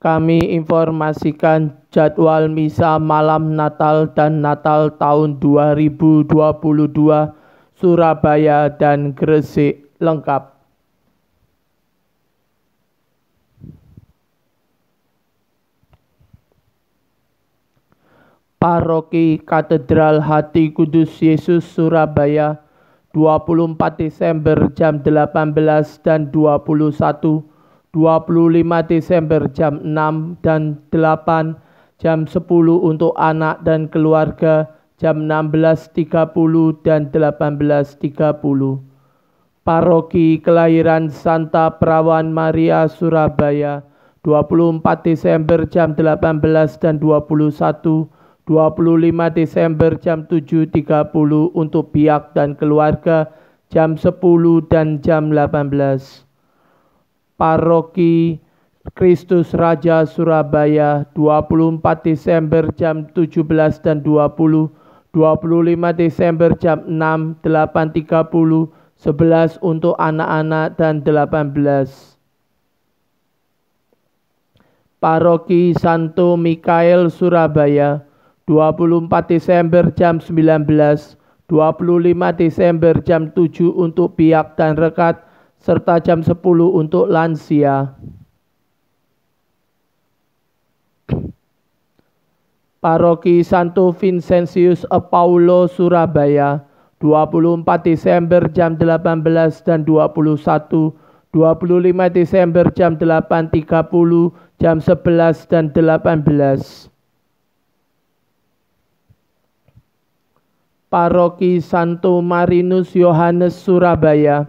Kami informasikan jadwal misa malam Natal dan Natal tahun 2022 Surabaya dan Gresik lengkap. Paroki Katedral Hati Kudus Yesus Surabaya 24 Desember jam 18 dan 21 25 Desember jam 6 dan 8 jam 10 untuk anak dan keluarga jam 16.30 dan 18.30 Paroki Kelahiran Santa Perawan Maria Surabaya 24 Desember jam 18 dan 21 25 Desember jam 7.30 untuk pihak dan keluarga jam 10 dan jam 18 Paroki Kristus Raja Surabaya 24 Desember jam 17 dan 20 25 Desember jam 6 8.30 11 untuk anak-anak dan 18 Paroki Santo Mikael Surabaya 24 Desember jam 19 25 Desember jam 7 untuk pihak dan rekat serta jam 10 untuk lansia. Paroki Santo Vincentius Paulo Surabaya 24 Desember jam 18 dan 21 25 Desember jam 8.30 jam 11 dan 18 Paroki Santo Marinus Yohanes Surabaya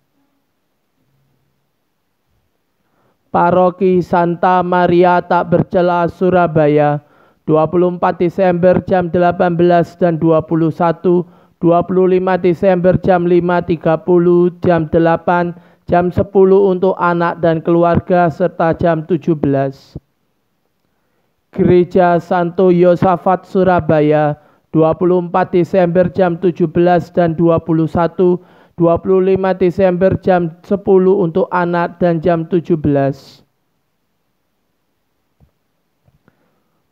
Paroki Santa Maria Tak Bercela Surabaya 24 Desember jam 18 dan 21 25 Desember jam 5.30 jam 8 jam 10 untuk anak dan keluarga serta jam 17 Gereja Santo Yosafat Surabaya 24 Desember jam 17 dan 21 25 Desember jam 10 untuk anak dan jam 17.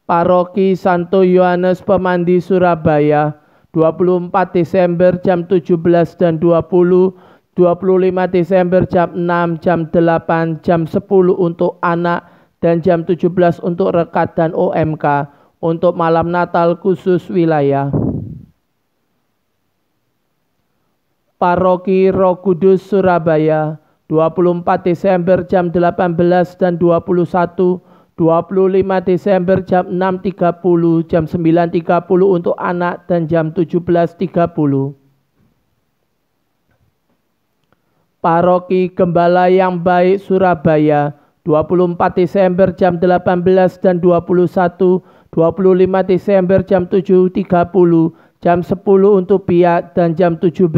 Paroki Santo Yohanes Pemandi Surabaya 24 Desember jam 17 dan 20, 25 Desember jam 6, jam 8, jam 10 untuk anak dan jam 17 untuk rekat dan OMK untuk malam Natal khusus wilayah. Paroki Roh Kudus Surabaya 24 Desember jam 18 dan 21 25 Desember jam 6.30 jam 9.30 untuk anak dan jam 17.30 Paroki Gembala yang Baik Surabaya 24 Desember jam 18 dan 21 25 Desember jam 7.30 jam 10 untuk pihak dan jam 17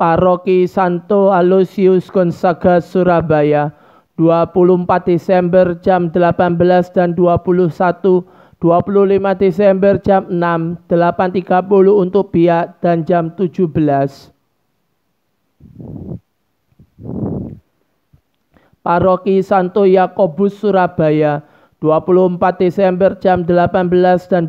Paroki Santo Aloysius Gonzaga Surabaya 24 Desember jam 18 dan 21 25 Desember jam 6 8.30 untuk pihak dan jam 17 Paroki Santo Yakobus Surabaya 24 Desember jam 18 dan 21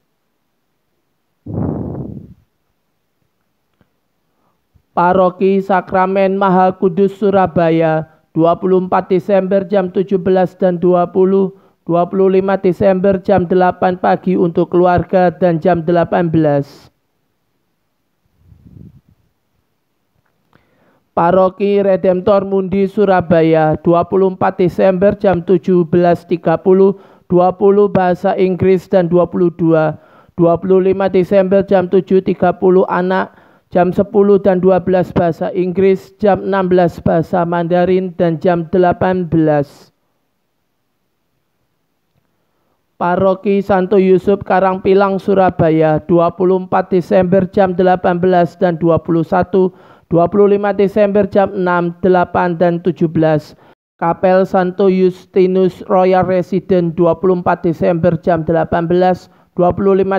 Paroki Sakramen Maha Kudus Surabaya 24 Desember jam 17 dan 20 25 Desember jam 8 pagi untuk keluarga dan jam 18 Paroki Redemptor Mundi Surabaya 24 Desember jam 17.30 20 bahasa Inggris dan 22 25 Desember jam 7.30 anak jam 10 dan 12 bahasa Inggris, jam 16 bahasa Mandarin, dan jam 18 Paroki Santo Yusuf Karangpilang Surabaya 24 Desember jam 18 dan 21 25 Desember jam 6 8 dan 17 Kapel Santo Justinus Royal Resident 24 Desember jam 18 25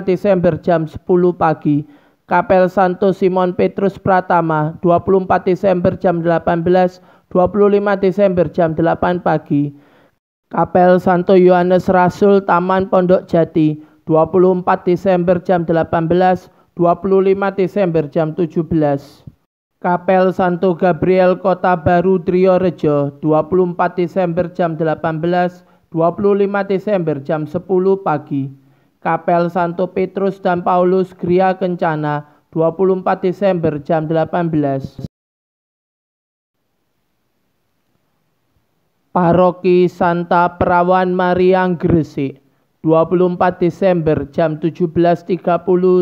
Desember jam 10 pagi Kapel Santo Simon Petrus Pratama 24 Desember jam 18 25 Desember jam 8 pagi Kapel Santo Yohanes Rasul Taman Pondok Jati 24 Desember jam 18 25 Desember jam 17 Kapel Santo Gabriel Kota Baru Triorejo 24 Desember jam 18 25 Desember jam 10 pagi Kapel Santo Petrus dan Paulus Gria Kencana 24 Desember jam 18 Paroki Santa Perawan Maria Gresik 24 Desember jam 17.30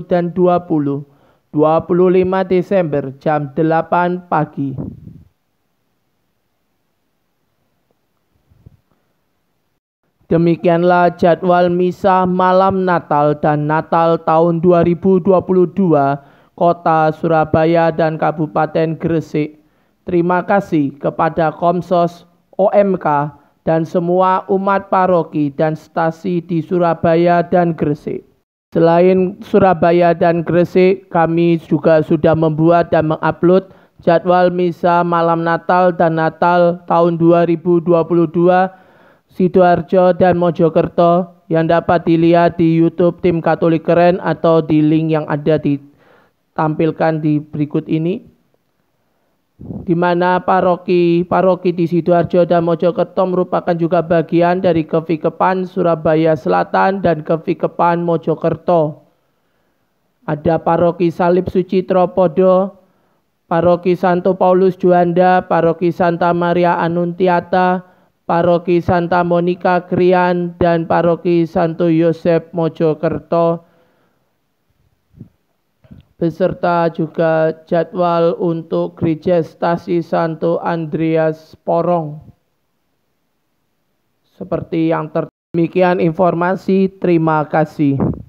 dan 20 25 Desember jam 8 pagi Demikianlah jadwal misa malam Natal dan Natal tahun 2022 Kota Surabaya dan Kabupaten Gresik. Terima kasih kepada Komsos, OMK, dan semua umat paroki dan stasi di Surabaya dan Gresik. Selain Surabaya dan Gresik, kami juga sudah membuat dan mengupload jadwal misa malam Natal dan Natal tahun 2022 Sidoarjo, dan Mojokerto yang dapat dilihat di YouTube Tim Katolik Keren atau di link yang ada ditampilkan di berikut ini. Di mana paroki paroki di Sidoarjo dan Mojokerto merupakan juga bagian dari Kevikepan Surabaya Selatan dan Kevikepan Mojokerto. Ada paroki Salib Suci Tropodo, paroki Santo Paulus Juanda, paroki Santa Maria Anuntiata. Paroki Santa Monica Krian dan Paroki Santo Yosef Mojokerto beserta juga jadwal untuk gereja stasi Santo Andreas Porong. Seperti yang terdemikian informasi, terima kasih.